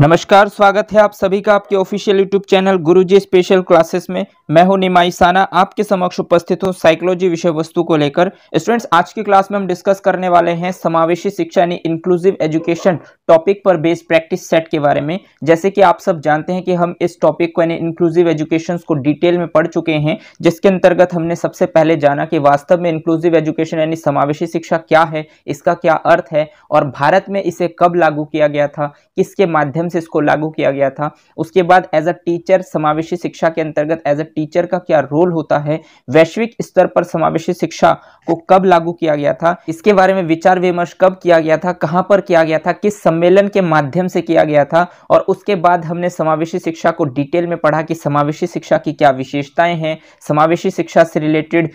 नमस्कार स्वागत है आप सभी का आपके official YouTube channel Guruji special classes में मैं हूं निमाई साना आपके समक्ष उपस्थित हूं साइकोलॉजी विषय वस्तु को लेकर स्टूडेंट्स आज की क्लास में हम डिस्कस करने वाले हैं समावेशी शिक्षा यानी इंक्लूसिव एजुकेशन टॉपिक पर बेस्ड प्रैक्टिस सेट के बारे में जैसे कि आप सब जानते हैं कि हम इस टॉपिक को यानी इंक्लूसिव एजुकेशन को डिटेल में पढ़ चुके हैं जिसके अंतर्गत हमने सबसे पहले जाना कि वास्तव में इंक्लूसिव एजुकेशन यानी समावेशी शिक्षा क्या है इसका क्या अर्थ है और भारत में इसे कब लागू किया गया था किसके माध्यम माध्यम से इसको लागू किया गया था उसके बाद एज अ टीचर समावेशी शिक्षा के अंतर्गत एज अ टीचर का क्या रोल होता है वैश्विक स्तर पर समावेशी शिक्षा को कब लागू किया गया था इसके बारे में विचार विमर्श कब किया गया था कहाँ पर किया गया था किस सम्मेलन के माध्यम से किया गया था और उसके बाद हमने समावेशी शिक्षा को डिटेल में पढ़ा कि समावेशी शिक्षा की क्या विशेषताएं हैं समावेशी शिक्षा से रिलेटेड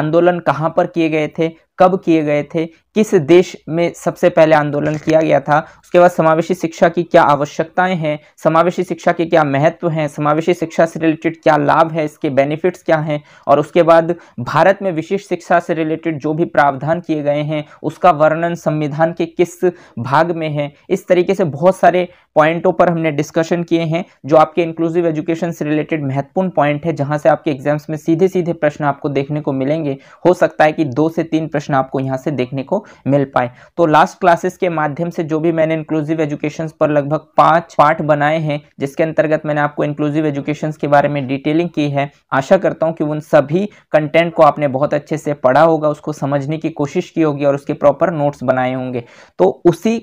आंदोलन कहाँ पर किए गए थे कब किए गए थे किस देश में सबसे पहले आंदोलन किया गया था उसके बाद समावेशी शिक्षा की क्या आवश्यकताएं हैं समावेशी शिक्षा के क्या महत्व हैं समावेशी शिक्षा से रिलेटेड क्या लाभ है इसके बेनिफिट्स क्या हैं और उसके बाद भारत में विशिष्ट शिक्षा से रिलेटेड जो भी प्रावधान किए गए हैं उसका वर्णन संविधान के किस भाग में है इस तरीके से बहुत सारे पॉइंटों पर हमने डिस्कशन किए हैं जो आपके इंक्लूसिव एजुकेशन से रिलेटेड महत्वपूर्ण पॉइंट है जहाँ से आपके एग्जाम्स में सीधे सीधे प्रश्न आपको देखने को मिलेंगे हो सकता है कि दो से तीन प्रश्न प्रश्न आपको यहाँ से देखने को मिल पाए तो लास्ट क्लासेस के माध्यम से जो भी मैंने इंक्लूसिव एजुकेशन पर लगभग पांच पार्ट बनाए हैं जिसके अंतर्गत मैंने आपको इंक्लूसिव एजुकेशन के बारे में डिटेलिंग की है आशा करता हूँ कि उन सभी कंटेंट को आपने बहुत अच्छे से पढ़ा होगा उसको समझने की कोशिश की होगी और उसके प्रॉपर नोट्स बनाए होंगे तो उसी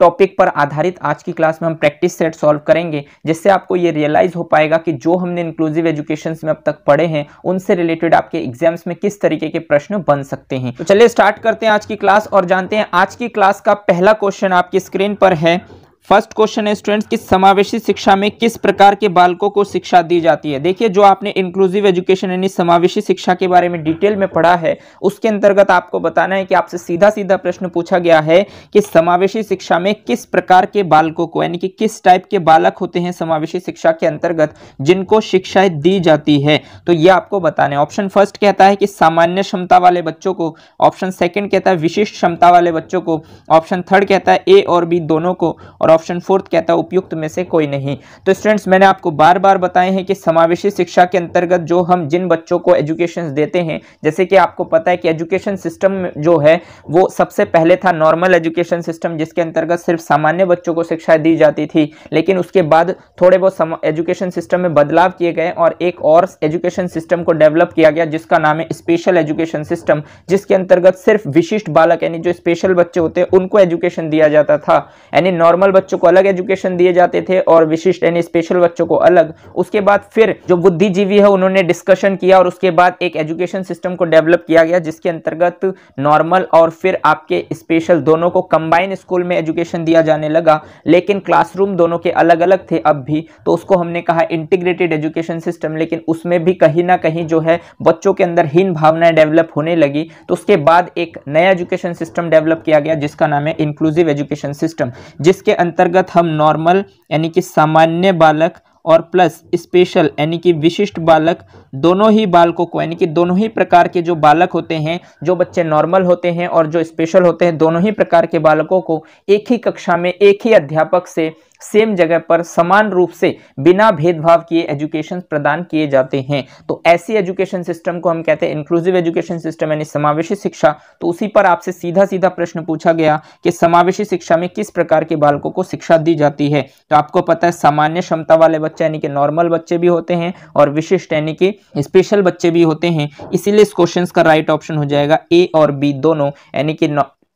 टॉपिक पर आधारित आज की क्लास में हम प्रैक्टिस सेट सॉल्व करेंगे जिससे आपको ये रियलाइज हो पाएगा कि जो हमने इंक्लूसिव एजुकेशन में अब तक पढ़े हैं उनसे रिलेटेड आपके एग्जाम्स में किस तरीके के प्रश्न बन सकते हैं तो चलिए स्टार्ट करते हैं आज की क्लास और जानते हैं आज की क्लास का पहला क्वेश्चन आपकी स्क्रीन पर है फर्स्ट क्वेश्चन है स्टूडेंट्स कि समावेशी शिक्षा में किस प्रकार के बालकों को शिक्षा दी जाती है देखिए जो आपने इंक्लूसिव एजुकेशन यानी समावेशी शिक्षा के बारे में डिटेल में पढ़ा है उसके अंतर्गत आपको बताना है कि आपसे सीधा सीधा प्रश्न पूछा गया है कि समावेशी शिक्षा में किस प्रकार के बालकों को यानी कि किस टाइप के बालक होते हैं समावेशी शिक्षा के अंतर्गत जिनको शिक्षाएं दी जाती है तो ये आपको बताना है ऑप्शन फर्स्ट कहता है कि सामान्य क्षमता वाले बच्चों को ऑप्शन सेकेंड कहता है विशिष्ट क्षमता वाले बच्चों को ऑप्शन थर्ड कहता है ए और बी दोनों को और ऑप्शन फोर्थ कहता है उपयुक्त में से कोई नहीं तो स्टूडेंट्स मैंने आपको बार बार बताए हैं कि समावेशी शिक्षा के अंतर्गत जो हम जिन बच्चों को एजुकेशन देते हैं जैसे कि आपको पता है कि एजुकेशन सिस्टम जो है वो सबसे पहले था नॉर्मल एजुकेशन सिस्टम जिसके अंतर्गत सिर्फ सामान्य बच्चों को शिक्षा दी जाती थी लेकिन उसके बाद थोड़े बहुत एजुकेशन सिस्टम में बदलाव किए गए और एक और एजुकेशन सिस्टम को डेवलप किया गया जिसका नाम है स्पेशल एजुकेशन सिस्टम जिसके अंतर्गत सिर्फ विशिष्ट बालक यानी जो स्पेशल बच्चे होते हैं उनको एजुकेशन दिया जाता था यानी नॉर्मल बच्चों को अलग एजुकेशन दिए जाते थे और विशिष्ट यानी स्पेशल बच्चों को अलग उसके बाद फिर जो बुद्धिजीवी है उन्होंने डिस्कशन किया और उसके बाद एक एजुकेशन सिस्टम को डेवलप किया गया जिसके अंतर्गत नॉर्मल और फिर आपके स्पेशल दोनों को कंबाइन स्कूल में एजुकेशन दिया जाने लगा लेकिन क्लासरूम दोनों के अलग अलग थे अब भी तो उसको हमने कहा इंटीग्रेटेड एजुकेशन सिस्टम लेकिन उसमें भी कहीं ना कहीं जो है बच्चों के अंदर हीन भावनाएं डेवलप होने लगी तो उसके बाद एक नया एजुकेशन सिस्टम डेवलप किया गया जिसका नाम है इंक्लूसिव एजुकेशन सिस्टम जिसके अंतर अंतर्गत हम नॉर्मल यानी कि सामान्य बालक और प्लस स्पेशल यानी कि विशिष्ट बालक दोनों ही बालकों को यानी कि दोनों ही प्रकार के जो बालक होते हैं जो बच्चे नॉर्मल होते हैं और जो स्पेशल होते हैं दोनों ही प्रकार के बालकों को एक ही कक्षा में एक ही अध्यापक से सेम जगह पर समान रूप से बिना भेदभाव किए एजुकेशन प्रदान किए जाते हैं तो ऐसे एजुकेशन सिस्टम को हम कहते हैं इंक्लूसिव एजुकेशन सिस्टम यानी समावेशी शिक्षा तो उसी पर आपसे सीधा सीधा प्रश्न पूछा गया कि समावेशी शिक्षा में किस प्रकार के बालकों को शिक्षा दी जाती है तो आपको पता है सामान्य क्षमता वाले बच्चे यानी कि नॉर्मल बच्चे भी होते हैं और विशिष्ट यानी कि स्पेशल बच्चे भी होते हैं इसीलिए इस क्वेश्चन का राइट ऑप्शन हो जाएगा ए और बी दोनों यानी कि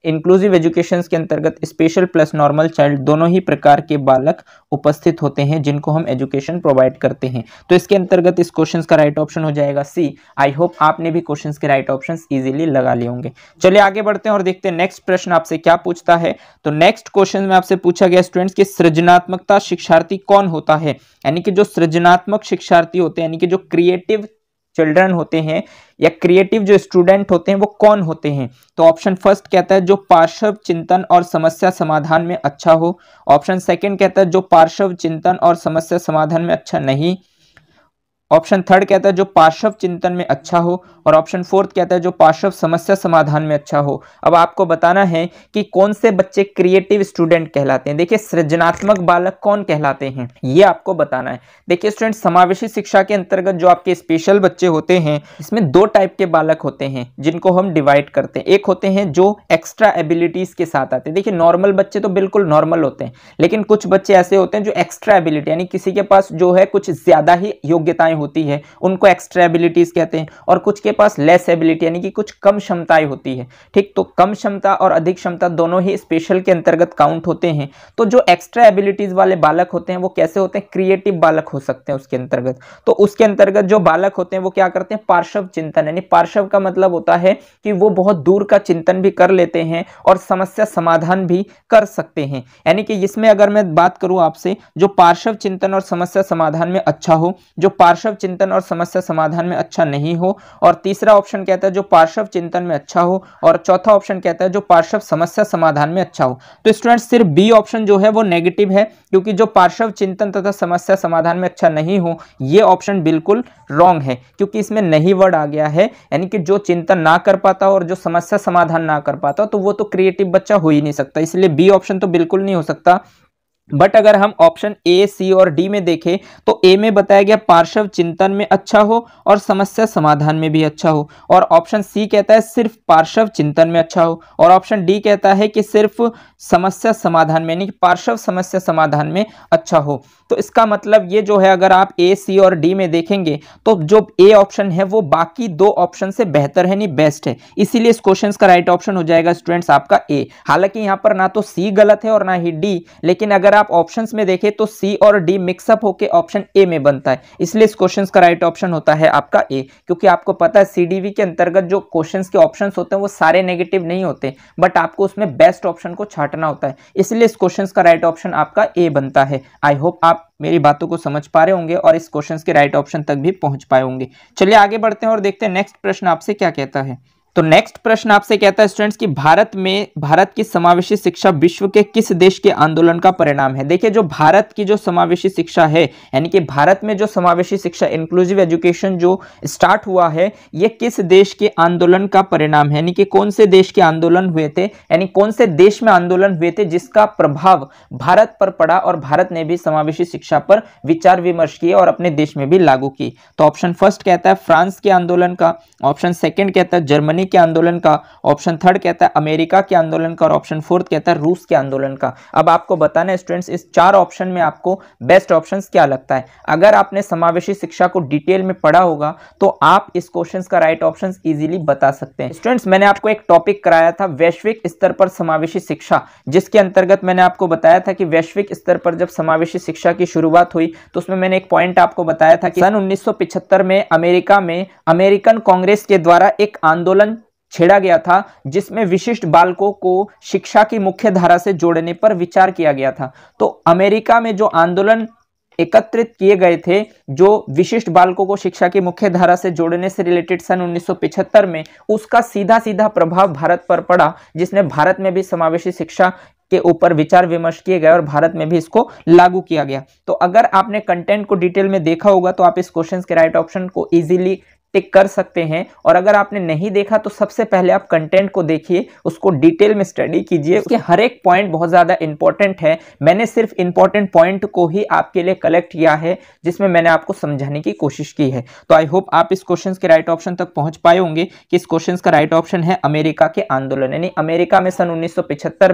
इंक्लूसिव एजुकेशन के अंतर्गत स्पेशल प्लस नॉर्मल चाइल्ड दोनों ही प्रकार के बालक उपस्थित होते हैं जिनको हम एजुकेशन प्रोवाइड करते हैं तो इसके अंतर्गत इस क्वेश्चन का राइट ऑप्शन हो जाएगा सी आई होप आपने भी क्वेश्चन के राइट ऑप्शन ईजिली लगा लिए होंगे चलिए आगे बढ़ते हैं और देखते हैं नेक्स्ट प्रश्न आपसे क्या पूछता है तो नेक्स्ट क्वेश्चन में आपसे पूछा गया स्टूडेंट्स की सृजनात्मकता शिक्षार्थी कौन होता है यानी कि जो सृजनात्मक शिक्षार्थी होते हैं यानी कि जो क्रिएटिव चिल्ड्रन होते हैं या क्रिएटिव जो स्टूडेंट होते हैं वो कौन होते हैं तो ऑप्शन फर्स्ट कहता है जो पार्श्व चिंतन और समस्या समाधान में अच्छा हो ऑप्शन सेकंड कहता है जो पार्श्व चिंतन और समस्या समाधान में अच्छा नहीं ऑप्शन थर्ड कहता है जो पार्श्व चिंतन में अच्छा हो और ऑप्शन फोर्थ कहता है जो पार्श्व समस्या समाधान में अच्छा हो अब आपको बताना है कि कौन से बच्चे क्रिएटिव स्टूडेंट कहलाते हैं देखिए सृजनात्मक बालक कौन कहलाते हैं ये आपको बताना है देखिए स्टूडेंट समावेशी शिक्षा के अंतर्गत जो आपके स्पेशल बच्चे होते हैं इसमें दो टाइप के बालक होते हैं जिनको हम डिवाइड करते हैं एक होते हैं जो एक्स्ट्रा एबिलिटीज के साथ आते हैं देखिए नॉर्मल बच्चे तो बिल्कुल नॉर्मल होते हैं लेकिन कुछ बच्चे ऐसे होते हैं जो एक्स्ट्रा एबिलिटी यानी किसी के पास जो है कुछ ज्यादा ही योग्यताएं क्षमताएं होती है उनको एक्स्ट्रा एबिलिटीज़ कहते हैं और कुछ के पास लेस एबिलिटी यानी कि कुछ कम क्षमताएं होती है ठीक तो कम क्षमता और अधिक क्षमता दोनों ही स्पेशल के अंतर्गत काउंट होते हैं तो जो एक्स्ट्रा एबिलिटीज़ वाले बालक होते हैं वो कैसे होते हैं क्रिएटिव बालक हो सकते हैं उसके अंतर्गत तो उसके अंतर्गत जो बालक होते हैं वो क्या करते हैं पार्श्व चिंतन यानी पार्श्व का मतलब होता है कि वो बहुत दूर का चिंतन भी कर लेते हैं और समस्या समाधान भी कर सकते हैं यानी कि इसमें अगर मैं बात करूं आपसे जो पार्श्व चिंतन और समस्या समाधान में अच्छा हो जो पार्श्व पार्श्व चिंतन और समस्या समाधान में अच्छा नहीं हो और तीसरा ऑप्शन कहता है जो पार्श्व चिंतन में अच्छा हो और चौथा ऑप्शन कहता है जो पार्श्व समस्या समाधान में अच्छा हो तो स्टूडेंट सिर्फ बी ऑप्शन जो है वो नेगेटिव है क्योंकि जो पार्श्व चिंतन तथा समस्या समाधान में अच्छा नहीं हो ये ऑप्शन बिल्कुल रॉन्ग है क्योंकि इसमें नहीं वर्ड आ गया है यानी कि जो चिंतन ना कर पाता और जो समस्या समाधान ना कर पाता तो वो तो क्रिएटिव बच्चा हो ही नहीं सकता इसलिए बी ऑप्शन तो बिल्कुल नहीं हो सकता बट अगर हम ऑप्शन ए सी और डी में देखें तो ए में बताया गया पार्श्व चिंतन में अच्छा हो और समस्या समाधान में भी अच्छा हो और ऑप्शन सी कहता है सिर्फ पार्श्व चिंतन में अच्छा हो और ऑप्शन डी कहता है कि सिर्फ समस्या समाधान में यानी कि पार्श्व समस्या समाधान में अच्छा हो तो इसका मतलब ये जो है अगर आप ए सी और डी में देखेंगे तो जो ए ऑप्शन है वो बाकी दो ऑप्शन से बेहतर है नहीं बेस्ट है इसीलिए इस क्वेश्चन का राइट ऑप्शन हो जाएगा स्टूडेंट्स आपका ए हालांकि यहाँ पर ना तो सी गलत है और ना ही डी लेकिन अगर आप ऑप्शन में देखें तो सी और डी मिक्सअप होकर ऑप्शन ए में बनता है इसलिए इस क्वेश्चन का राइट ऑप्शन होता है आपका ए क्योंकि आपको पता है सी के अंतर्गत जो क्वेश्चन के ऑप्शन होते हैं वो सारे नेगेटिव नहीं होते बट आपको उसमें बेस्ट ऑप्शन को छाटना होता है इसलिए इस क्वेश्चन का राइट ऑप्शन आपका ए बनता है आई होप आप आप मेरी बातों को समझ पा रहे होंगे और इस क्वेश्चन के राइट ऑप्शन तक भी पहुंच पाए होंगे चलिए आगे बढ़ते हैं और देखते हैं नेक्स्ट प्रश्न आपसे क्या कहता है तो नेक्स्ट प्रश्न आपसे कहता है स्टूडेंट्स कि भारत में भारत की समावेशी शिक्षा विश्व के किस देश के आंदोलन का परिणाम है देखिए जो भारत की जो समावेशी शिक्षा है यानी कि भारत में जो समावेशी शिक्षा इंक्लूसिव एजुकेशन जो स्टार्ट हुआ है ये किस देश के आंदोलन का परिणाम है यानी कि कौन से देश के आंदोलन हुए थे यानी कौन से देश में आंदोलन हुए थे जिसका प्रभाव भारत पर पड़ा और भारत ने भी समावेशी शिक्षा पर विचार विमर्श किया और अपने देश में भी लागू की तो ऑप्शन फर्स्ट कहता है फ्रांस के आंदोलन का ऑप्शन सेकेंड कहता है जर्मनी के आंदोलन का ऑप्शन थर्ड कहता है अमेरिका के आंदोलन का और ऑप्शन फोर्थ कहता है रूस के आंदोलन का अब आपको बताना है स्टूडेंट्स इस चार ऑप्शन में आपको बेस्ट ऑप्शन क्या लगता है अगर आपने समावेशी शिक्षा को डिटेल में पढ़ा होगा तो आप इस क्वेश्चन का राइट ऑप्शन ईजिली बता सकते हैं स्टूडेंट्स मैंने आपको एक टॉपिक कराया था वैश्विक स्तर पर समावेशी शिक्षा जिसके अंतर्गत मैंने आपको बताया था कि वैश्विक स्तर पर जब समावेशी शिक्षा की शुरुआत हुई तो उसमें मैंने एक पॉइंट आपको बताया था कि सन 1975 में अमेरिका में अमेरिकन कांग्रेस के द्वारा एक आंदोलन छेड़ा गया था जिसमें विशिष्ट बालकों को शिक्षा की मुख्य धारा से जोड़ने पर विचार किया गया था तो अमेरिका में जो आंदोलन एकत्रित किए गए थे जो विशिष्ट बालकों को शिक्षा की मुख्य धारा से जोड़ने से रिलेटेड सन 1975 में उसका सीधा सीधा प्रभाव भारत पर पड़ा जिसने भारत में भी समावेशी शिक्षा के ऊपर विचार विमर्श किए गए और भारत में भी इसको लागू किया गया तो अगर आपने कंटेंट को डिटेल में देखा होगा तो आप इस क्वेश्चन के राइट ऑप्शन को इजीली टिक कर सकते हैं और अगर आपने नहीं देखा तो सबसे पहले आप कंटेंट को देखिए उसको डिटेल में स्टडी कीजिए उसके हर एक पॉइंट बहुत ज़्यादा इंपॉर्टेंट है मैंने सिर्फ इंपॉर्टेंट पॉइंट को ही आपके लिए कलेक्ट किया है जिसमें मैंने आपको समझाने की कोशिश की है तो आई होप आप इस क्वेश्चन के राइट ऑप्शन तक पहुंच पाए होंगे कि इस क्वेश्चन का राइट ऑप्शन है अमेरिका के आंदोलन यानी अमेरिका में सन उन्नीस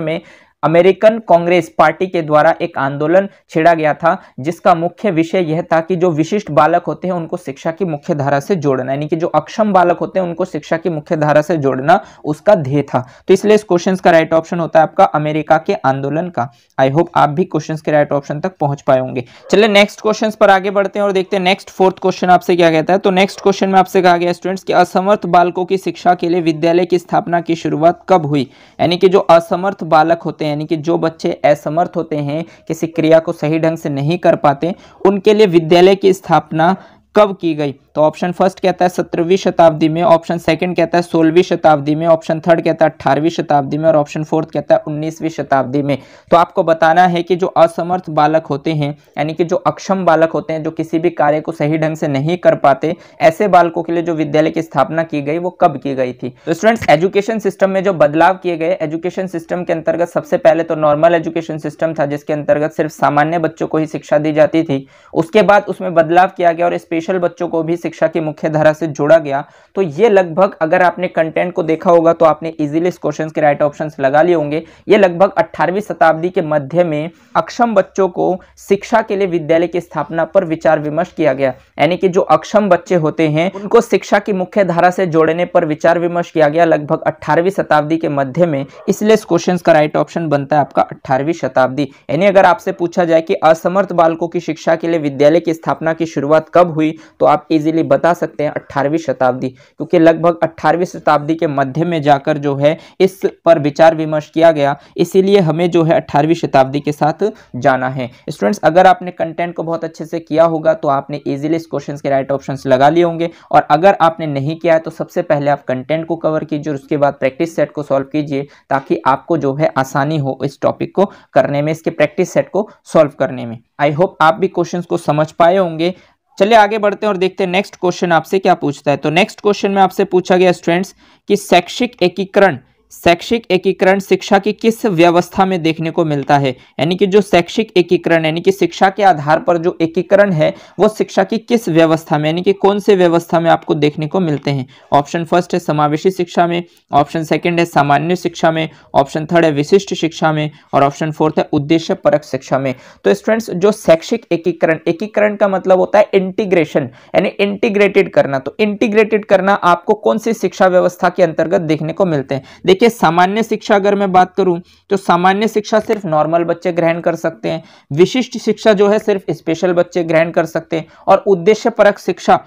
में अमेरिकन कांग्रेस पार्टी के द्वारा एक आंदोलन छेड़ा गया था जिसका मुख्य विषय यह था कि जो विशिष्ट बालक होते हैं उनको शिक्षा की मुख्य धारा से जोड़ना यानी कि जो अक्षम बालक होते हैं उनको शिक्षा की मुख्य धारा से जोड़ना उसका ध्येय था तो इसलिए इस क्वेश्चन का राइट ऑप्शन होता है आपका अमेरिका के आंदोलन का आई होप आप भी क्वेश्चन के राइट ऑप्शन तक पहुंच पाए होंगे चले नेक्स्ट क्वेश्चन पर आगे बढ़ते हैं और देखते हैं नेक्स्ट फोर्थ क्वेश्चन आपसे क्या कहता है तो नेक्स्ट क्वेश्चन में आपसे कहा गया स्टूडेंट्स की असमर्थ बालकों की शिक्षा के लिए विद्यालय की स्थापना की शुरुआत कब हुई यानी कि जो असमर्थ बालक होते हैं यानी कि जो बच्चे असमर्थ होते हैं किसी क्रिया को सही ढंग से नहीं कर पाते उनके लिए विद्यालय की स्थापना कब की गई तो ऑप्शन फर्स्ट कहता है सत्रहवीं शताब्दी में ऑप्शन सेकंड कहता है सोलहवीं शताब्दी में ऑप्शन थर्ड कहता है अट्ठारहवीं शताब्दी में और ऑप्शन फोर्थ कहता है उन्नीसवीं शताब्दी में तो आपको बताना है कि जो असमर्थ बालक होते हैं यानी कि जो अक्षम बालक होते हैं जो किसी भी कार्य को सही ढंग से नहीं कर पाते ऐसे बालकों के लिए जो विद्यालय की स्थापना की गई वो कब की गई थी तो स्टूडेंट्स एजुकेशन सिस्टम में जो बदलाव किए गए एजुकेशन सिस्टम के अंतर्गत सबसे पहले तो नॉर्मल एजुकेशन सिस्टम था जिसके अंतर्गत सिर्फ सामान्य बच्चों को ही शिक्षा दी जाती थी उसके बाद उसमें बदलाव किया गया और स्पेशल बच्चों को भी शिक्षा की मुख्य धारा से जोड़ा गया तो ये लगभग अगर आपने कंटेंट को देखा होगा तो आपने इजीली इस क्वेश्चन के राइट ऑप्शन लगा लिए होंगे ये लगभग अट्ठारहवीं शताब्दी के मध्य में अक्षम बच्चों को शिक्षा के लिए विद्यालय की स्थापना पर विचार विमर्श किया गया यानी कि जो अक्षम बच्चे होते हैं उनको शिक्षा की मुख्य धारा से जोड़ने पर विचार विमर्श किया गया लगभग अट्ठारहवीं शताब्दी के मध्य में इसलिए इस क्वेश्चन का राइट ऑप्शन बनता है आपका अट्ठारहवीं शताब्दी यानी अगर आपसे पूछा जाए कि असमर्थ बालकों की शिक्षा के लिए विद्यालय की स्थापना की शुरुआत कब हुई तो आप इजिली लिए बता सकते हैं अट्ठारहवीं शताब्दी क्योंकि लगभग अट्ठारहवीं शताब्दी के मध्य में जाकर जो है इस पर विचार विमर्श किया गया इसीलिए हमें जो है अट्ठारहवीं शताब्दी के साथ जाना है स्टूडेंट्स अगर आपने कंटेंट को बहुत अच्छे से किया होगा तो आपने ईजिली इस क्वेश्चन के राइट ऑप्शन लगा लिए होंगे और अगर आपने नहीं किया है तो सबसे पहले आप कंटेंट को कवर कीजिए और उसके बाद प्रैक्टिस सेट को सॉल्व कीजिए ताकि आपको जो है आसानी हो इस टॉपिक को करने में इसके प्रैक्टिस सेट को सॉल्व करने में आई होप आप भी क्वेश्चंस को समझ पाए होंगे चलिए आगे बढ़ते हैं और देखते हैं नेक्स्ट क्वेश्चन आपसे क्या पूछता है तो नेक्स्ट क्वेश्चन में आपसे पूछा गया स्टूडेंट्स कि शैक्षिक एकीकरण शैक्षिक एकीकरण शिक्षा की किस व्यवस्था में देखने को मिलता है यानी कि जो शैक्षिक एकीकरण यानी कि शिक्षा के आधार पर जो एकीकरण है वो शिक्षा की किस व्यवस्था में यानी कि कौन से व्यवस्था में आपको देखने को मिलते हैं ऑप्शन फर्स्ट है समावेशी शिक्षा में ऑप्शन सेकंड है सामान्य शिक्षा में ऑप्शन थर्ड है विशिष्ट शिक्षा में और ऑप्शन फोर्थ है उद्देश्य परक शिक्षा में तो स्टूडेंट्स जो शैक्षिक एकीकरण एकीकरण का मतलब होता है इंटीग्रेशन यानी इंटीग्रेटेड करना तो इंटीग्रेटेड करना आपको कौन सी शिक्षा व्यवस्था के अंतर्गत देखने को मिलते हैं देखिए देखिए सामान्य शिक्षा अगर मैं बात करूं तो सामान्य शिक्षा सिर्फ नॉर्मल बच्चे ग्रहण कर सकते हैं विशिष्ट शिक्षा जो है सिर्फ स्पेशल बच्चे ग्रहण कर सकते हैं और उद्देश्य परक शिक्षा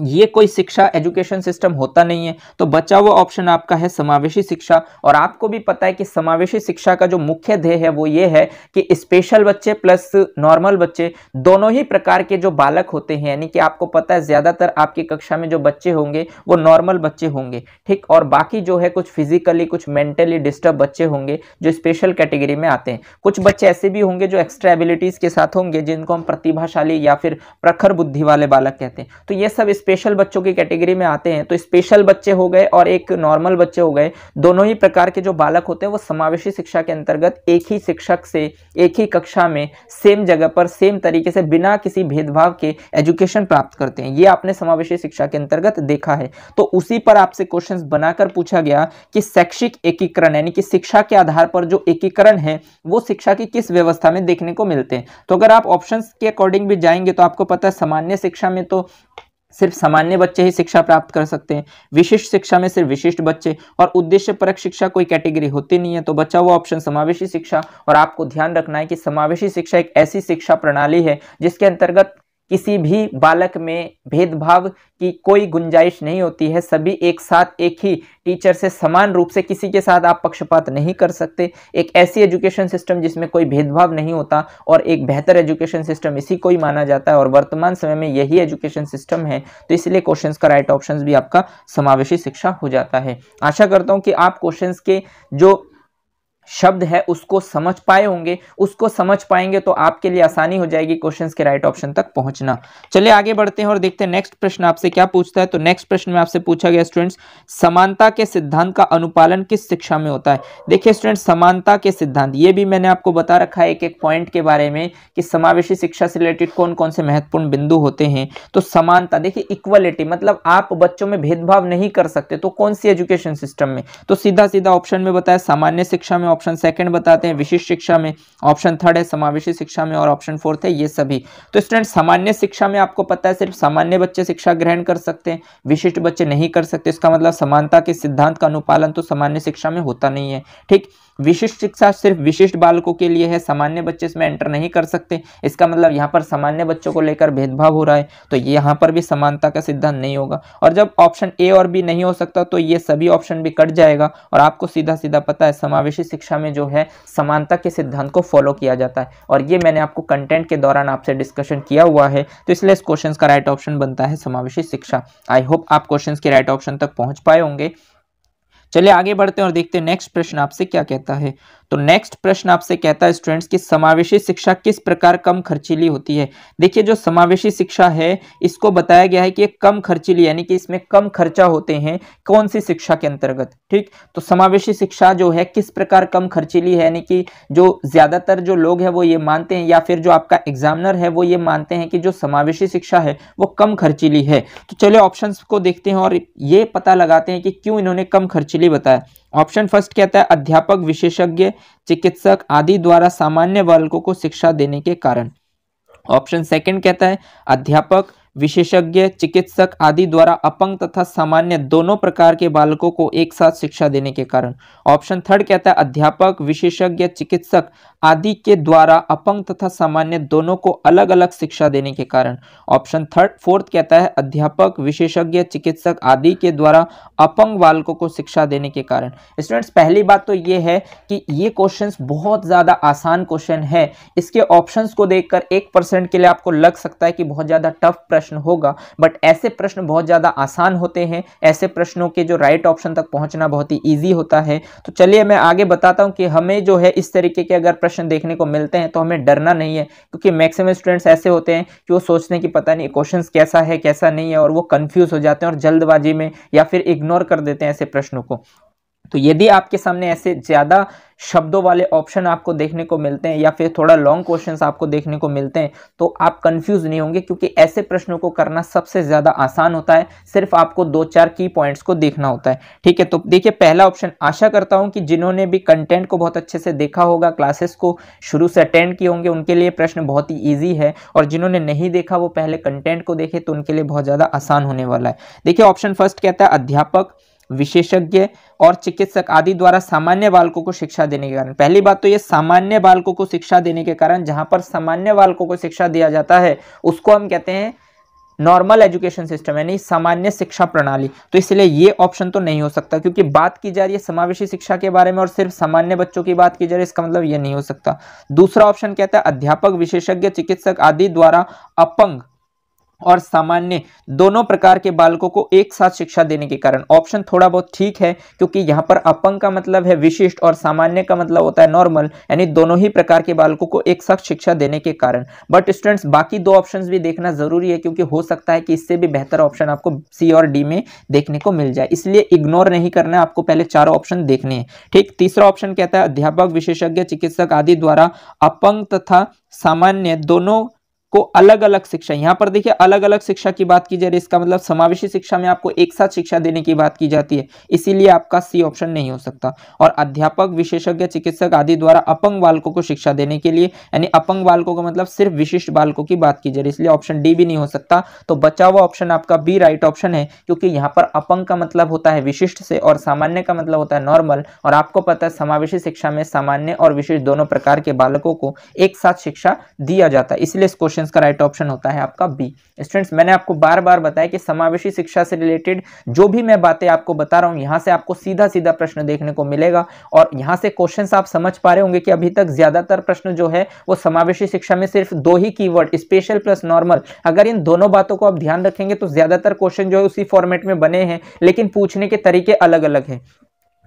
ये कोई शिक्षा एजुकेशन सिस्टम होता नहीं है तो बचा हुआ ऑप्शन आपका है समावेशी शिक्षा और आपको भी पता है कि समावेशी शिक्षा का जो मुख्य ध्येय है वो ये है कि स्पेशल बच्चे प्लस नॉर्मल बच्चे दोनों ही प्रकार के जो बालक होते हैं यानी कि आपको पता है ज़्यादातर आपकी कक्षा में जो बच्चे होंगे वो नॉर्मल बच्चे होंगे ठीक और बाकी जो है कुछ फिजिकली कुछ मेंटली डिस्टर्ब बच्चे होंगे जो स्पेशल कैटेगरी में आते हैं कुछ बच्चे ऐसे भी होंगे जो एक्स्ट्रा एबिलिटीज़ के साथ होंगे जिनको हम प्रतिभाशाली या फिर प्रखर बुद्धि वाले बालक कहते हैं तो ये सब स्पेशल बच्चों की कैटेगरी में आते हैं तो स्पेशल बच्चे हो गए और एक नॉर्मल बच्चे हो गए दोनों ही प्रकार के जो बालक होते हैं वो समावेशी शिक्षा के अंतर्गत एक ही शिक्षक से एक ही कक्षा में सेम जगह पर सेम तरीके से बिना किसी भेदभाव के एजुकेशन प्राप्त करते हैं ये आपने समावेशी शिक्षा के अंतर्गत देखा है तो उसी पर आपसे क्वेश्चन बनाकर पूछा गया कि शैक्षिक एकीकरण यानी कि शिक्षा के आधार पर जो एकीकरण है वो शिक्षा की किस व्यवस्था में देखने को मिलते हैं तो अगर आप ऑप्शन के अकॉर्डिंग भी जाएंगे तो आपको पता है सामान्य शिक्षा में तो सिर्फ सामान्य बच्चे ही शिक्षा प्राप्त कर सकते हैं विशिष्ट शिक्षा में सिर्फ विशिष्ट बच्चे और उद्देश्य परक शिक्षा कोई कैटेगरी होती नहीं है तो बच्चा वो ऑप्शन समावेशी शिक्षा और आपको ध्यान रखना है कि समावेशी शिक्षा एक ऐसी शिक्षा प्रणाली है जिसके अंतर्गत किसी भी बालक में भेदभाव की कोई गुंजाइश नहीं होती है सभी एक साथ एक ही टीचर से समान रूप से किसी के साथ आप पक्षपात नहीं कर सकते एक ऐसी एजुकेशन सिस्टम जिसमें कोई भेदभाव नहीं होता और एक बेहतर एजुकेशन सिस्टम इसी को ही माना जाता है और वर्तमान समय में यही एजुकेशन सिस्टम है तो इसलिए क्वेश्चन का राइट ऑप्शन भी आपका समावेशी शिक्षा हो जाता है आशा करता हूँ कि आप क्वेश्चन के जो शब्द है उसको समझ पाए होंगे उसको समझ पाएंगे तो आपके लिए आसानी हो जाएगी क्वेश्चन के राइट ऑप्शन तक पहुंचना चलिए आगे बढ़ते हैं और देखते हैं नेक्स्ट प्रश्न आपसे क्या पूछता है तो नेक्स्ट प्रश्न में आपसे पूछा गया स्टूडेंट्स समानता के सिद्धांत का अनुपालन किस शिक्षा में होता है देखिए स्टूडेंट्स समानता के सिद्धांत ये भी मैंने आपको बता रखा है एक एक पॉइंट के बारे में कि समावेशी शिक्षा से रिलेटेड कौन कौन से महत्वपूर्ण बिंदु होते हैं तो समानता देखिए इक्वलिटी मतलब आप बच्चों में भेदभाव नहीं कर सकते तो कौन सी एजुकेशन सिस्टम में तो सीधा सीधा ऑप्शन में बताया सामान्य शिक्षा में ऑप्शन सेकंड बताते हैं विशिष्ट शिक्षा में ऑप्शन थर्ड है समावेशी शिक्षा में और ऑप्शन फोर्थ है ये सभी तो स्टूडेंट सामान्य शिक्षा में आपको पता है सिर्फ सामान्य बच्चे शिक्षा ग्रहण कर सकते हैं विशिष्ट बच्चे नहीं कर सकते इसका मतलब समानता के सिद्धांत का अनुपालन तो सामान्य शिक्षा में होता नहीं है ठीक विशिष्ट शिक्षा सिर्फ विशिष्ट बालकों के लिए है सामान्य बच्चे इसमें एंटर नहीं कर सकते इसका मतलब यहाँ पर सामान्य बच्चों को लेकर भेदभाव हो रहा है तो ये यहाँ पर भी समानता का सिद्धांत नहीं होगा और जब ऑप्शन ए और बी नहीं हो सकता तो ये सभी ऑप्शन भी कट जाएगा और आपको सीधा सीधा पता है समावेशी शिक्षा में जो है समानता के सिद्धांत को फॉलो किया जाता है और ये मैंने आपको कंटेंट के दौरान आपसे डिस्कशन किया हुआ है तो इसलिए इस क्वेश्चन का राइट ऑप्शन बनता है समावेशी शिक्षा आई होप आप क्वेश्चन के राइट ऑप्शन तक पहुँच पाए होंगे चलिए आगे बढ़ते हैं और देखते हैं नेक्स्ट प्रश्न आपसे क्या कहता है तो नेक्स्ट प्रश्न आपसे कहता है स्टूडेंट्स कि समावेशी शिक्षा किस प्रकार कम खर्चीली होती है देखिए जो समावेशी शिक्षा है इसको बताया गया है कि कम खर्चीली यानी कि इसमें कम खर्चा होते हैं कौन सी शिक्षा के अंतर्गत ठीक तो समावेशी शिक्षा जो है किस प्रकार कम खर्चीली है यानी कि जो ज्यादातर जो लोग हैं वो ये मानते हैं या फिर जो आपका एग्जामिनर है वो ये मानते हैं कि जो समावेशी शिक्षा है वो कम खर्चीली है तो चलिए ऑप्शन को देखते हैं और ये पता लगाते हैं कि क्यों इन्होंने कम खर्चीली बताया ऑप्शन फर्स्ट कहता है अध्यापक विशेषज्ञ चिकित्सक आदि द्वारा सामान्य बालकों को शिक्षा देने के कारण ऑप्शन सेकंड कहता है अध्यापक विशेषज्ञ चिकित्सक आदि द्वारा अपंग तथा सामान्य दोनों प्रकार के बालकों को एक साथ शिक्षा देने के कारण ऑप्शन थर्ड कहता है अध्यापक विशेषज्ञ चिकित्सक आदि के द्वारा अपंग तथा सामान्य दोनों को अलग अलग शिक्षा देने के कारण ऑप्शन थर्ड फोर्थ कहता है अध्यापक विशेषज्ञ चिकित्सक आदि के द्वारा अपंग बालकों को शिक्षा देने के कारण स्टूडेंट्स पहली बात तो ये है कि ये क्वेश्चन बहुत ज़्यादा आसान क्वेश्चन है इसके ऑप्शन को देखकर एक परसेंट के लिए आपको लग सकता है कि बहुत ज़्यादा टफ प्रश्न प्रश्न होगा बट ऐसे प्रश्न बहुत ज़्यादा आसान होते हैं ऐसे प्रश्नों के जो राइट ऑप्शन तक पहुंचना बहुत ही ईजी होता है तो चलिए मैं आगे बताता हूँ कि हमें जो है इस तरीके के अगर प्रश्न देखने को मिलते हैं तो हमें डरना नहीं है क्योंकि मैक्सिमम स्टूडेंट्स ऐसे होते हैं कि वो सोचते हैं कि पता नहीं क्वेश्चन कैसा है कैसा नहीं है और वो कन्फ्यूज़ हो जाते हैं और जल्दबाजी में या फिर इग्नोर कर देते हैं ऐसे प्रश्नों को तो यदि आपके सामने ऐसे ज़्यादा शब्दों वाले ऑप्शन आपको देखने को मिलते हैं या फिर थोड़ा लॉन्ग क्वेश्चन आपको देखने को मिलते हैं तो आप कंफ्यूज नहीं होंगे क्योंकि ऐसे प्रश्नों को करना सबसे ज़्यादा आसान होता है सिर्फ आपको दो चार की पॉइंट्स को देखना होता है ठीक है तो देखिए पहला ऑप्शन आशा करता हूं कि जिन्होंने भी कंटेंट को बहुत अच्छे से देखा होगा क्लासेस को शुरू से अटेंड किए होंगे उनके लिए प्रश्न बहुत ही ईजी है और जिन्होंने नहीं देखा वो पहले कंटेंट को देखे तो उनके लिए बहुत ज़्यादा आसान होने वाला है देखिए ऑप्शन फर्स्ट कहता है अध्यापक विशेषज्ञ और चिकित्सक आदि द्वारा सामान्य बालकों को शिक्षा देने के कारण पहली बात तो ये सामान्य बालकों को शिक्षा देने के कारण जहां पर सामान्य बालकों को शिक्षा दिया जाता है उसको हम कहते हैं नॉर्मल एजुकेशन सिस्टम यानी सामान्य शिक्षा प्रणाली तो इसलिए ये ऑप्शन तो नहीं हो सकता क्योंकि बात की जा रही है समावेशी शिक्षा के बारे में और सिर्फ सामान्य बच्चों की बात की जा रही है इसका मतलब ये नहीं हो सकता दूसरा ऑप्शन कहता है अध्यापक विशेषज्ञ चिकित्सक आदि द्वारा अपंग और सामान्य दोनों प्रकार के बालकों को एक साथ शिक्षा देने के कारण ऑप्शन थोड़ा बहुत ठीक है क्योंकि यहाँ पर अपंग का मतलब है विशिष्ट और सामान्य का मतलब होता है नॉर्मल यानी दोनों ही प्रकार के बालकों को एक साथ शिक्षा देने के कारण बट स्टूडेंट्स बाकी दो ऑप्शन भी देखना जरूरी है क्योंकि हो सकता है कि इससे भी बेहतर ऑप्शन आपको सी और डी में देखने को मिल जाए इसलिए इग्नोर नहीं करना है आपको पहले चारों ऑप्शन देखने हैं ठीक तीसरा ऑप्शन कहता है अध्यापक विशेषज्ञ चिकित्सक आदि द्वारा अपंग तथा सामान्य दोनों को अलग अलग शिक्षा यहाँ पर देखिए अलग अलग शिक्षा की बात की जा रही है इसका मतलब समावेशी शिक्षा में आपको एक साथ शिक्षा देने की बात की जाती है इसीलिए आपका सी ऑप्शन नहीं हो सकता और अध्यापक विशेषज्ञ चिकित्सक आदि द्वारा अपंग बालकों को शिक्षा देने के लिए यानी अपंग बालकों का मतलब सिर्फ विशिष्ट बालकों की बात की जा रही है इसलिए ऑप्शन डी भी नहीं हो सकता तो बचा हुआ ऑप्शन आपका बी राइट ऑप्शन है क्योंकि यहाँ पर अपंग का मतलब होता है विशिष्ट से और सामान्य का मतलब होता है नॉर्मल और आपको पता है समावेशी शिक्षा में सामान्य और विशिष्ट दोनों प्रकार के बालकों को एक साथ शिक्षा दिया जाता है इसलिए इस क्वेश्चन क्वेश्चन का राइट ऑप्शन होता है आपका बी स्टूडेंट्स मैंने आपको बार बार बताया कि समावेशी शिक्षा से रिलेटेड जो भी मैं बातें आपको बता रहा हूँ यहाँ से आपको सीधा सीधा प्रश्न देखने को मिलेगा और यहाँ से क्वेश्चन आप समझ पा रहे होंगे कि अभी तक ज्यादातर प्रश्न जो है वो समावेशी शिक्षा में सिर्फ दो ही की स्पेशल प्लस नॉर्मल अगर इन दोनों बातों को आप ध्यान रखेंगे तो ज्यादातर क्वेश्चन जो है उसी फॉर्मेट में बने हैं लेकिन पूछने के तरीके अलग अलग हैं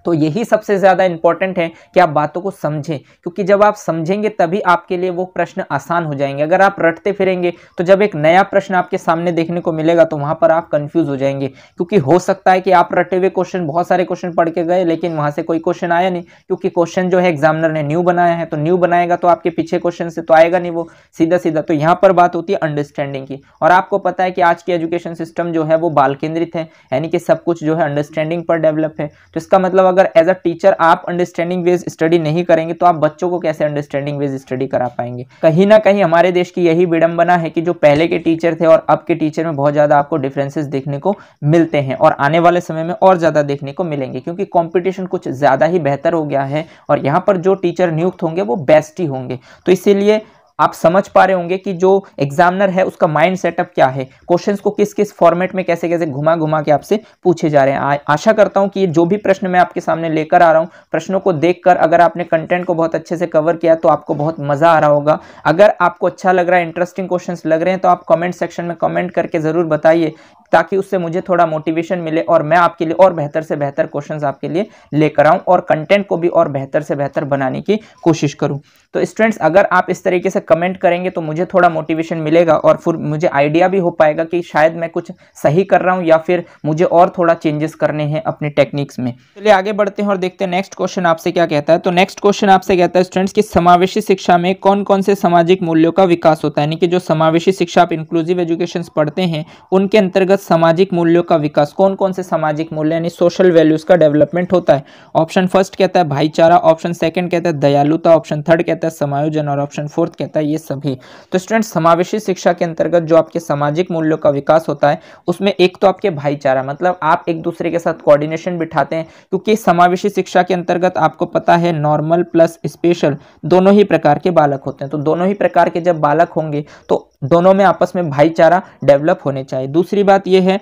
तो यही सबसे ज़्यादा इंपॉर्टेंट है कि आप बातों को समझें क्योंकि जब आप समझेंगे तभी आपके लिए वो प्रश्न आसान हो जाएंगे अगर आप रटते फिरेंगे तो जब एक नया प्रश्न आपके सामने देखने को मिलेगा तो वहां पर आप कंफ्यूज हो जाएंगे क्योंकि हो सकता है कि आप रटे हुए क्वेश्चन बहुत सारे क्वेश्चन पढ़ के गए लेकिन वहां से कोई क्वेश्चन आया नहीं क्योंकि क्वेश्चन जो है एग्जामिनर ने न्यू बनाया है तो न्यू बनाएगा तो आपके पीछे क्वेश्चन से तो आएगा नहीं वो सीधा सीधा तो यहाँ पर बात होती है अंडरस्टैंडिंग की और आपको पता है कि आज की एजुकेशन सिस्टम जो है वो बाल केंद्रित है यानी कि सब कुछ जो है अंडरस्टैंडिंग पर डेवलप है तो इसका मतलब अगर एज अ टीचर आप अंडरस्टैंडिंग वेज स्टडी नहीं करेंगे तो आप बच्चों को कैसे अंडरस्टैंडिंग वेज स्टडी करा पाएंगे कहीं ना कहीं हमारे देश की यही विडंबना है कि जो पहले के टीचर थे और अब के टीचर में बहुत ज़्यादा आपको डिफरेंसेस देखने को मिलते हैं और आने वाले समय में और ज़्यादा देखने को मिलेंगे क्योंकि कॉम्पिटिशन कुछ ज़्यादा ही बेहतर हो गया है और यहाँ पर जो टीचर नियुक्त होंगे वो बेस्ट ही होंगे तो इसीलिए आप समझ पा रहे होंगे कि जो एग्जामिनर है उसका माइंड सेटअप क्या है क्वेश्चंस को किस किस फॉर्मेट में कैसे कैसे घुमा घुमा के आपसे पूछे जा रहे हैं आशा करता हूं कि ये जो भी प्रश्न मैं आपके सामने लेकर आ रहा हूं प्रश्नों को देखकर अगर आपने कंटेंट को बहुत अच्छे से कवर किया तो आपको बहुत मज़ा आ रहा होगा अगर आपको अच्छा लग रहा है इंटरेस्टिंग क्वेश्चन लग रहे हैं तो आप कमेंट सेक्शन में कमेंट करके ज़रूर बताइए ताकि उससे मुझे थोड़ा मोटिवेशन मिले और मैं आपके लिए और बेहतर से बेहतर क्वेश्चंस आपके लिए लेकर आऊं और कंटेंट को भी और बेहतर से बेहतर बनाने की कोशिश करूं तो स्टूडेंट्स अगर आप इस तरीके से कमेंट करेंगे तो मुझे थोड़ा मोटिवेशन मिलेगा और फिर मुझे आइडिया भी हो पाएगा कि शायद मैं कुछ सही कर रहा हूँ या फिर मुझे और थोड़ा चेंजेस करने हैं अपने टेक्निक्स में चलिए आगे बढ़ते हैं और देखते हैं नेक्स्ट क्वेश्चन आपसे क्या कहता है तो नेक्स्ट क्वेश्चन आपसे कहता है स्टूडेंट्स की समावेशी शिक्षा में कौन कौन से सामाजिक मूल्यों का विकास होता है यानी कि जो समावेशी शिक्षा आप इंक्लूसिव एजुकेशन पढ़ते हैं उनके अंतर्गत अंतर्गत सामाजिक मूल्यों का विकास कौन कौन से सामाजिक मूल्य यानी सोशल वैल्यूज का डेवलपमेंट होता है ऑप्शन फर्स्ट कहता है भाईचारा ऑप्शन सेकंड कहता है दयालुता ऑप्शन थर्ड कहता है समायोजन और ऑप्शन फोर्थ कहता है ये सभी तो स्टूडेंट समावेशी शिक्षा के अंतर्गत जो आपके सामाजिक मूल्यों का विकास होता है उसमें एक तो आपके भाईचारा मतलब आप एक दूसरे के साथ कॉर्डिनेशन बिठाते हैं क्योंकि समावेशी शिक्षा के अंतर्गत आपको पता है नॉर्मल प्लस स्पेशल दोनों ही प्रकार के बालक होते हैं तो दोनों ही प्रकार के जब बालक होंगे तो दोनों में आपस में भाईचारा डेवलप होने चाहिए दूसरी बात यह है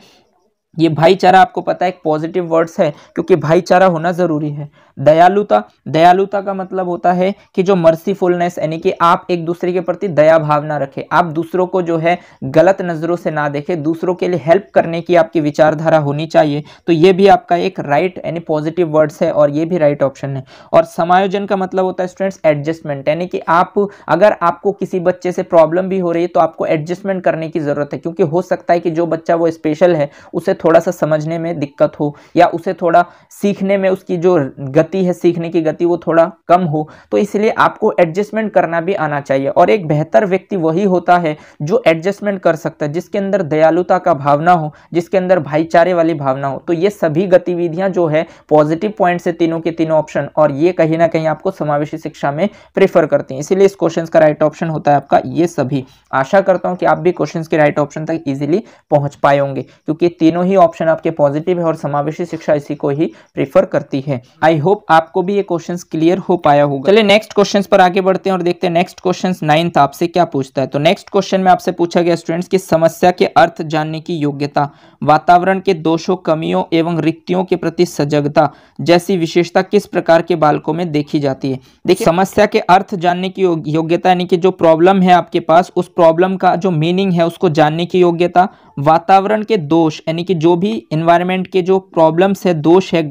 ये भाईचारा आपको पता है एक पॉजिटिव वर्ड्स है क्योंकि भाईचारा होना ज़रूरी है दयालुता दयालुता का मतलब होता है कि जो मर्सीफुलनेस यानी कि आप एक दूसरे के प्रति दया भावना रखें आप दूसरों को जो है गलत नज़रों से ना देखें दूसरों के लिए हेल्प करने की आपकी विचारधारा होनी चाहिए तो ये भी आपका एक राइट यानी पॉजिटिव वर्ड्स है और ये भी राइट ऑप्शन है और समायोजन का मतलब होता है स्टूडेंट्स एडजस्टमेंट यानी कि आप अगर आपको किसी बच्चे से प्रॉब्लम भी हो रही है तो आपको एडजस्टमेंट करने की ज़रूरत है क्योंकि हो सकता है कि जो बच्चा वो स्पेशल है उसे थोड़ा सा समझने में दिक्कत हो या उसे थोड़ा सीखने में उसकी जो गति है सीखने की गति वो थोड़ा कम हो तो इसलिए आपको एडजस्टमेंट करना भी आना चाहिए और एक बेहतर व्यक्ति वही होता है जो एडजस्टमेंट कर सकता है जिसके अंदर दयालुता का भावना हो जिसके अंदर भाईचारे वाली भावना हो तो ये सभी गतिविधियां जो है पॉजिटिव पॉइंट से तीनों के तीनों ऑप्शन और ये कहीं ना कहीं आपको समावेशी शिक्षा में प्रेफर करती हैं इसीलिए इस क्वेश्चन का राइट ऑप्शन होता है आपका ये सभी आशा करता हूँ कि आप भी क्वेश्चन के राइट ऑप्शन तक ईजिली पहुंच पाए होंगे क्योंकि तीनों ही ऑप्शन आपके पॉजिटिव है और समावेशी शिक्षा इसी को ही प्रेफर करती है आई होप होप आपको भी ये क्वेश्चंस क्लियर हो पाया होगा चलिए नेक्स्ट क्वेश्चंस पर आगे बढ़ते हैं और देखते हैं नेक्स्ट क्वेश्चंस नाइन्थ आपसे क्या पूछता है तो नेक्स्ट क्वेश्चन में आपसे पूछा गया स्टूडेंट्स की समस्या के अर्थ जानने की योग्यता वातावरण के दोषों कमियों एवं रिक्तियों के प्रति सजगता जैसी विशेषता किस प्रकार के बालकों में देखी जाती है देखिए समस्या के अर्थ जानने की योग्यता यानी कि जो प्रॉब्लम है आपके पास उस प्रॉब्लम का जो मीनिंग है उसको जानने की योग्यता वातावरण के दोष यानी कि जो भी इन्वायरमेंट के जो प्रॉब्लम्स है दोष है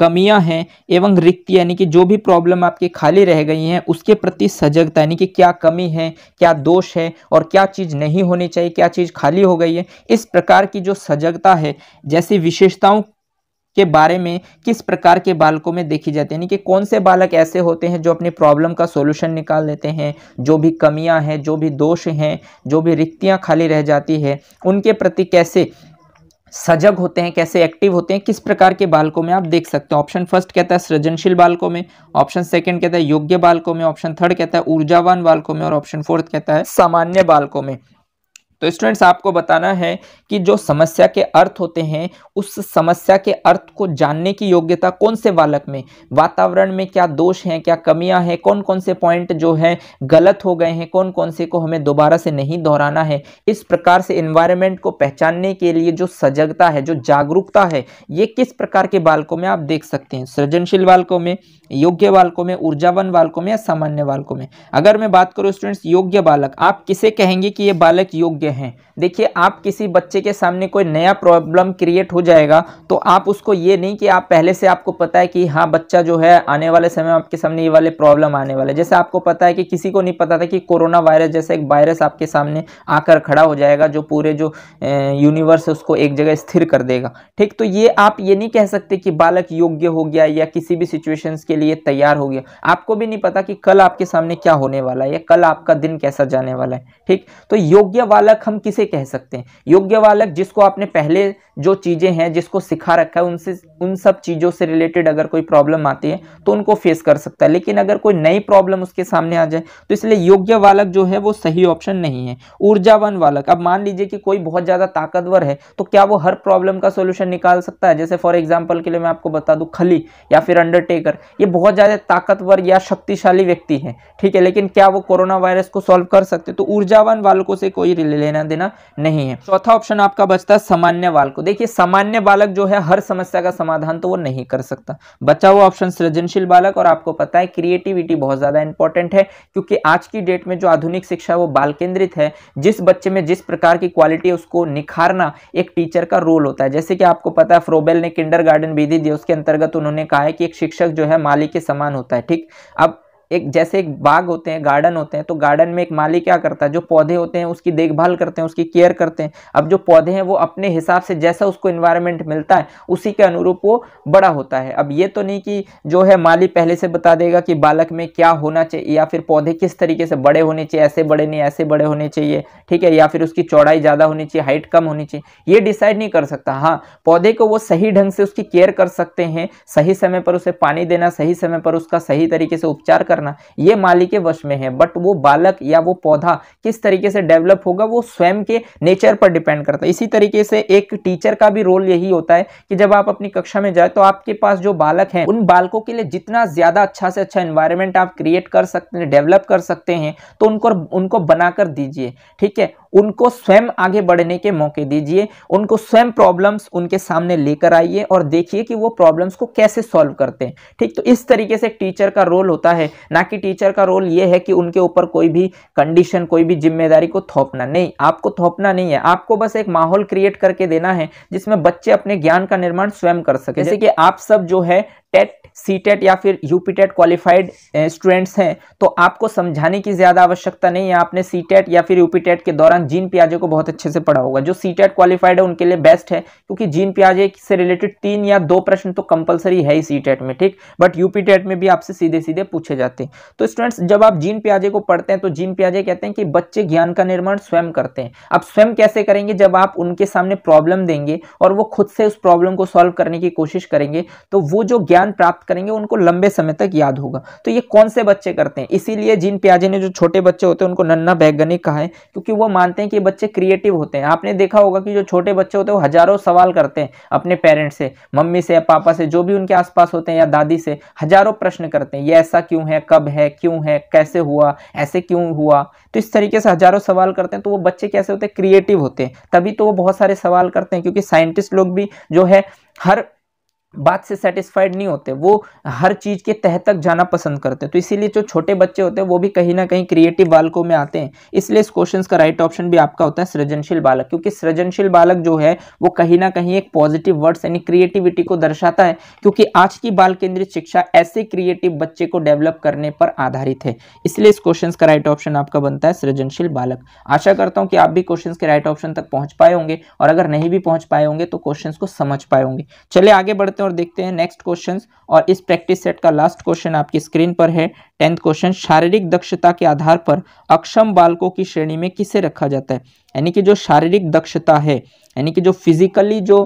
कमियां हैं एवं रिक्त यानी कि जो भी प्रॉब्लम आपके खाली रह गई हैं उसके प्रति सजगता यानी कि क्या कमी है क्या दोष है और क्या चीज़ नहीं होनी चाहिए क्या चीज़ खाली हो गई है इस प्रकार की जो सजगता है जैसी विशेषताओं के बारे में किस प्रकार के बालकों में देखी जाती है यानी कि कौन से बालक ऐसे होते हैं जो अपनी प्रॉब्लम का सोल्यूशन निकाल लेते हैं जो भी कमियां हैं जो भी दोष हैं जो भी रिक्तियां खाली रह जाती है उनके प्रति कैसे सजग होते हैं कैसे एक्टिव होते हैं किस प्रकार के बालकों में आप देख सकते हो ऑप्शन फर्स्ट कहता है सृजनशील बालकों में ऑप्शन सेकंड कहता है योग्य बालकों में ऑप्शन थर्ड कहता है ऊर्जावान बालकों में और ऑप्शन फोर्थ कहता है सामान्य बालकों में तो स्टूडेंट्स आपको बताना है कि जो समस्या के अर्थ होते हैं उस समस्या के अर्थ को जानने की योग्यता कौन से बालक में वातावरण में क्या दोष हैं क्या कमियां हैं कौन कौन से पॉइंट जो है गलत हो गए हैं कौन कौन से को हमें दोबारा से नहीं दोहराना है इस प्रकार से इन्वायरमेंट को पहचानने के लिए जो सजगता है जो जागरूकता है ये किस प्रकार के बालकों में आप देख सकते हैं सृजनशील बालकों में योग्य बालकों में ऊर्जावन बालकों में या सामान्य बालकों में अगर मैं बात करूँ स्टूडेंट्स योग्य बालक आप किसे कहेंगे कि ये बालक योग्य हैं देखिए आप किसी बच्चे के सामने कोई नया प्रॉब्लम क्रिएट हो जाएगा तो आप उसको ये नहीं कि आप पहले से आपको पता है कि हाँ बच्चा जो है आने वाले समय आपके सामने ये वाले प्रॉब्लम आने वाले जैसे आपको पता है कि किसी को नहीं पता था कि कोरोना वायरस जैसे एक वायरस आपके सामने आकर खड़ा हो जाएगा जो पूरे जो यूनिवर्स है उसको एक जगह स्थिर कर देगा ठीक तो ये आप ये नहीं कह सकते कि बालक योग्य हो गया या किसी भी सिचुएशन के लिए तैयार हो गया आपको भी नहीं पता कि कल आपके सामने क्या होने वाला है या कल आपका दिन कैसा जाने वाला है ठीक तो योग्य बालक बालक हम किसे कह सकते हैं योग्य बालक जिसको आपने पहले जो चीज़ें हैं जिसको सिखा रखा है उनसे उन सब चीज़ों से रिलेटेड अगर कोई प्रॉब्लम आती है तो उनको फेस कर सकता है लेकिन अगर कोई नई प्रॉब्लम उसके सामने आ जाए तो इसलिए योग्य बालक जो है वो सही ऑप्शन नहीं है ऊर्जावान बालक अब मान लीजिए कि कोई बहुत ज़्यादा ताकतवर है तो क्या वो हर प्रॉब्लम का सोल्यूशन निकाल सकता है जैसे फॉर एग्जाम्पल के लिए मैं आपको बता दू खली या फिर अंडरटेकर ये बहुत ज़्यादा ताकतवर या शक्तिशाली व्यक्ति है ठीक है लेकिन क्या वो कोरोना वायरस को सोल्व कर सकते तो ऊर्जावान बालकों से कोई लेना देना नहीं है चौथा ऑप्शन आपका बचता है सामान्य बालक देखिए सामान्य बालक जो है हर समस्या का समाधान तो वो नहीं कर सकता बचा हुआ ऑप्शन सृजनशील बालक और आपको पता है क्रिएटिविटी बहुत ज़्यादा इंपॉर्टेंट है क्योंकि आज की डेट में जो आधुनिक शिक्षा है वो बाल केंद्रित है जिस बच्चे में जिस प्रकार की क्वालिटी उसको निखारना एक टीचर का रोल होता है जैसे कि आपको पता है फ्रोबेल ने किंडर गार्डन विधि दी उसके अंतर्गत उन्होंने कहा है कि एक शिक्षक जो है माली के समान होता है ठीक अब एक जैसे एक बाग होते हैं गार्डन होते हैं तो गार्डन में एक माली क्या करता है जो पौधे होते हैं उसकी देखभाल करते हैं उसकी केयर करते हैं अब जो पौधे हैं वो अपने हिसाब से जैसा उसको इन्वायरमेंट मिलता है उसी के अनुरूप वो बड़ा होता है अब ये तो नहीं कि जो है माली पहले से बता देगा कि बालक में क्या होना चाहिए या फिर पौधे किस तरीके से बड़े होने चाहिए ऐसे बड़े नहीं ऐसे बड़े होने चाहिए ठीक है या फिर उसकी चौड़ाई ज़्यादा होनी चाहिए हाइट कम होनी चाहिए ये डिसाइड नहीं कर सकता हाँ पौधे को वो सही ढंग से उसकी केयर कर सकते हैं सही समय पर उसे पानी देना सही समय पर उसका सही तरीके से उपचार कर करना ये मालिक के वश में है बट वो बालक या वो पौधा किस तरीके से डेवलप होगा वो स्वयं के नेचर पर डिपेंड करता है इसी तरीके से एक टीचर का भी रोल यही होता है कि जब आप अपनी कक्षा में जाए तो आपके पास जो बालक हैं उन बालकों के लिए जितना ज़्यादा अच्छा से अच्छा इन्वायरमेंट आप क्रिएट कर सकते हैं डेवलप कर सकते हैं तो उनको उनको बनाकर दीजिए ठीक है उनको स्वयं आगे बढ़ने के मौके दीजिए उनको स्वयं प्रॉब्लम्स उनके सामने लेकर आइए और देखिए कि वो प्रॉब्लम्स को कैसे सॉल्व करते हैं ठीक तो इस तरीके से टीचर का रोल होता है ना कि टीचर का रोल ये है कि उनके ऊपर कोई भी कंडीशन कोई भी जिम्मेदारी को थोपना नहीं आपको थोपना नहीं है आपको बस एक माहौल क्रिएट करके देना है जिसमें बच्चे अपने ज्ञान का निर्माण स्वयं कर सके जैसे कि आप सब जो है टेट सी टेट e या फिर यूपी टेट क्वालिफाइड स्टूडेंट्स हैं तो आपको समझाने की ज़्यादा आवश्यकता नहीं है आपने सी टेट e या फिर यूपी टेट e के दौरान जीन प्याजे को बहुत अच्छे से पढ़ा होगा जो सी टेट क्वालिफाइड है उनके लिए बेस्ट है क्योंकि जीन प्याजे से रिलेटेड तीन या दो प्रश्न तो कंपलसरी है ही सी टेट में ठीक बट यूपी टेट में भी आपसे सीधे सीधे पूछे जाते हैं तो स्टूडेंट्स जब आप जीन प्याजे को पढ़ते हैं तो जीन प्याजे कहते हैं कि बच्चे ज्ञान का निर्माण स्वयं करते हैं आप स्वयं कैसे करेंगे जब आप उनके सामने प्रॉब्लम देंगे और वो खुद से उस प्रॉब्लम को सॉल्व करने की कोशिश करेंगे तो वो जो ज्ञान ज्ञान प्राप्त करेंगे उनको लंबे समय तक याद होगा तो ये कौन से बच्चे करते हैं इसीलिए जिन प्याजे ने जो छोटे बच्चे होते हैं उनको नन्ना वैज्ञानिक कहा है क्योंकि वो मानते हैं कि बच्चे क्रिएटिव होते हैं आपने देखा होगा कि जो छोटे बच्चे होते हैं वो हजारों सवाल करते हैं अपने पेरेंट्स से मम्मी से या पापा से जो भी उनके आसपास होते हैं या दादी से हजारों प्रश्न करते हैं ये ऐसा क्यों है कब है क्यों है कैसे हुआ ऐसे क्यों हुआ तो इस तरीके से हजारों सवाल करते हैं तो वो बच्चे कैसे होते हैं क्रिएटिव होते हैं तभी तो वो बहुत सारे सवाल करते हैं क्योंकि साइंटिस्ट लोग भी जो है हर बात से सेटिस्फाइड नहीं होते वो हर चीज़ के तह तक जाना पसंद करते हैं तो इसीलिए जो छोटे बच्चे होते हैं वो भी कहीं ना कहीं क्रिएटिव बालकों में आते हैं इसलिए इस क्वेश्चन का राइट ऑप्शन भी आपका होता है सृजनशील बालक क्योंकि सृजनशील बालक जो है वो कहीं ना कहीं एक पॉजिटिव वर्ड्स यानी क्रिएटिविटी को दर्शाता है क्योंकि आज की बाल केंद्रित शिक्षा ऐसे क्रिएटिव बच्चे को डेवलप करने पर आधारित है इसलिए इस क्वेश्चन का राइट ऑप्शन आपका बनता है सृजनशील बालक आशा करता हूँ कि आप भी क्वेश्चन के राइट ऑप्शन तक पहुँच पाए होंगे और अगर नहीं भी पहुँच पाए होंगे तो क्वेश्चन को समझ पाए होंगे चले आगे बढ़ते करते हैं और देखते हैं नेक्स्ट क्वेश्चन और इस प्रैक्टिस सेट का लास्ट क्वेश्चन आपकी स्क्रीन पर है टेंथ क्वेश्चन शारीरिक दक्षता के आधार पर अक्षम बालकों की श्रेणी में किसे रखा जाता है यानी कि जो शारीरिक दक्षता है यानी कि जो फिजिकली जो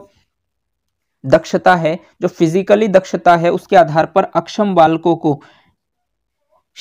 दक्षता है जो फिजिकली दक्षता है उसके आधार पर अक्षम बालकों को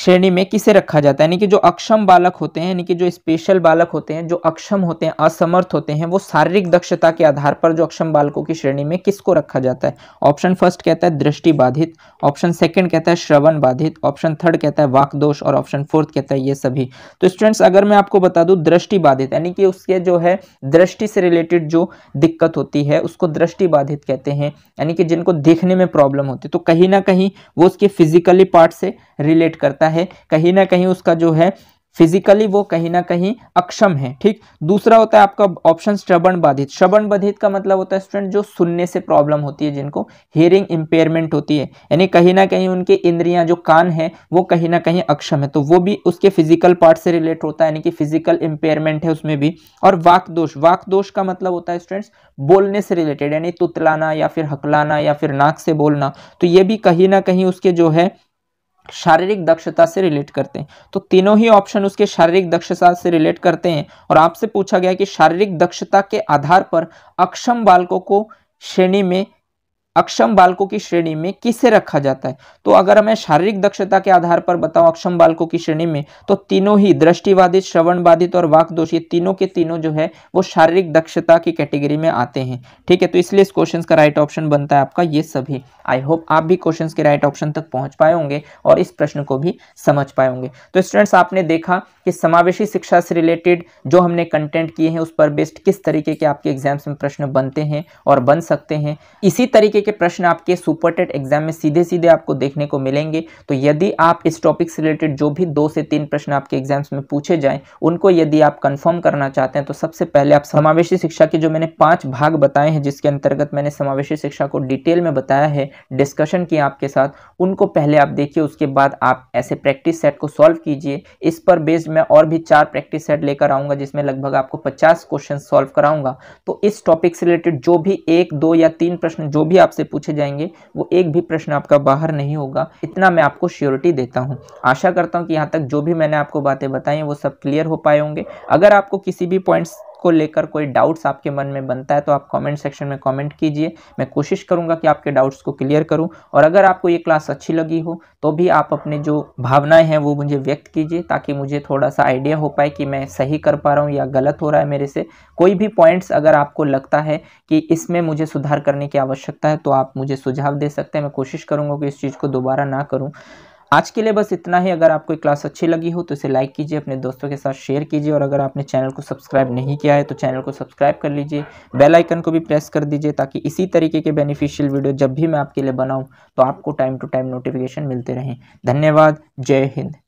श्रेणी में किसे रखा जाता है यानी कि जो अक्षम बालक होते हैं यानी कि जो स्पेशल बालक होते हैं जो अक्षम होते हैं असमर्थ होते हैं वो शारीरिक दक्षता के आधार पर जो अक्षम बालकों की श्रेणी में किसको रखा जाता है ऑप्शन फर्स्ट कहता है दृष्टि बाधित ऑप्शन सेकंड कहता है श्रवण बाधित ऑप्शन थर्ड कहता है वाक दोष और ऑप्शन फोर्थ कहता है ये सभी तो स्टूडेंट्स अगर मैं आपको बता दूँ दृष्टि बाधित यानी कि उसके जो है दृष्टि से रिलेटेड जो दिक्कत होती है उसको दृष्टि बाधित कहते हैं यानी कि जिनको देखने में प्रॉब्लम होती है तो कहीं ना कहीं वो उसके फिजिकली पार्ट से रिलेट करता रहता है कहीं ना कहीं उसका जो है फिजिकली वो कहीं ना कहीं अक्षम है ठीक दूसरा होता है आपका ऑप्शन श्रवण बाधित श्रवण बाधित का मतलब होता है स्टूडेंट जो सुनने से प्रॉब्लम होती है जिनको हियरिंग इम्पेयरमेंट होती है यानी कहीं ना कहीं उनके इंद्रियां जो कान है वो कहीं ना कहीं अक्षम है तो वो भी उसके फिजिकल पार्ट से रिलेट होता है यानी कि फिजिकल इंपेयरमेंट है उसमें भी और वाक दोष वाक दोष का मतलब होता है स्टूडेंट्स बोलने से रिलेटेड यानी तुतलाना या फिर हकलाना या फिर नाक से बोलना तो ये भी कहीं ना कहीं उसके जो है शारीरिक दक्षता से रिलेट करते हैं तो तीनों ही ऑप्शन उसके शारीरिक दक्षता से रिलेट करते हैं और आपसे पूछा गया कि शारीरिक दक्षता के आधार पर अक्षम बालकों को श्रेणी में अक्षम बालकों की श्रेणी में किसे रखा जाता है तो अगर मैं शारीरिक दक्षता के आधार पर बताऊं अक्षम बालकों की श्रेणी में तो तीनों ही दृष्टि श्रवण बाधित और वाक दोषी तीनों के तीनों जो है वो शारीरिक दक्षता की कैटेगरी में आते हैं ठीक है तो इसलिए इस क्वेश्चन का राइट ऑप्शन बनता है आपका ये सभी आई होप आप भी क्वेश्चन के राइट ऑप्शन तक पहुंच पाए होंगे और इस प्रश्न को भी समझ पाए होंगे तो स्टूडेंट्स आपने देखा कि समावेशी शिक्षा से रिलेटेड जो हमने कंटेंट किए हैं उस पर बेस्ड किस तरीके के आपके एग्जाम्स में प्रश्न बनते हैं और बन सकते हैं इसी तरीके के प्रश्न आपके सुपरटेट एग्जाम में सीधे सीधे आपको देखने को मिलेंगे तो यदि आप इस टॉपिक से रिलेटेड जो भी दो से तीन प्रश्न आपके एग्जाम्स में पूछे जाएं उनको यदि आप कंफर्म करना चाहते हैं तो सबसे पहले आप समावेशी शिक्षा के जो मैंने पांच भाग बताए हैं जिसके अंतर्गत मैंने समावेशी शिक्षा को डिटेल में बताया है डिस्कशन किया आपके साथ उनको पहले आप देखिए उसके बाद आप ऐसे प्रैक्टिस सेट को सॉल्व कीजिए इस पर बेस्ड मैं और भी चार प्रैक्टिस सेट लेकर आऊँगा जिसमें लगभग आपको पचास क्वेश्चन सॉल्व कराऊंगा तो इस टॉपिक से रिलेटेड जो भी एक दो या तीन प्रश्न जो भी आप आपसे पूछे जाएंगे वो एक भी प्रश्न आपका बाहर नहीं होगा इतना मैं आपको श्योरिटी देता हूँ आशा करता हूँ कि यहाँ तक जो भी मैंने आपको बातें बताई वो सब क्लियर हो पाए होंगे अगर आपको किसी भी पॉइंट्स को लेकर कोई डाउट्स आपके मन में बनता है तो आप कमेंट सेक्शन में कमेंट कीजिए मैं कोशिश करूँगा कि आपके डाउट्स को क्लियर करूँ और अगर आपको ये क्लास अच्छी लगी हो तो भी आप अपने जो भावनाएं हैं वो मुझे व्यक्त कीजिए ताकि मुझे थोड़ा सा आइडिया हो पाए कि मैं सही कर पा रहा हूँ या गलत हो रहा है मेरे से कोई भी पॉइंट्स अगर आपको लगता है कि इसमें मुझे सुधार करने की आवश्यकता है तो आप मुझे सुझाव दे सकते हैं मैं कोशिश करूँगा कि इस चीज़ को दोबारा ना करूँ आज के लिए बस इतना ही अगर आपको क्लास अच्छी लगी हो तो इसे लाइक कीजिए अपने दोस्तों के साथ शेयर कीजिए और अगर आपने चैनल को सब्सक्राइब नहीं किया है तो चैनल को सब्सक्राइब कर लीजिए बेल आइकन को भी प्रेस कर दीजिए ताकि इसी तरीके के बेनिफिशियल वीडियो जब भी मैं आपके लिए बनाऊँ तो आपको टाइम टू टाइम नोटिफिकेशन मिलते रहें धन्यवाद जय हिंद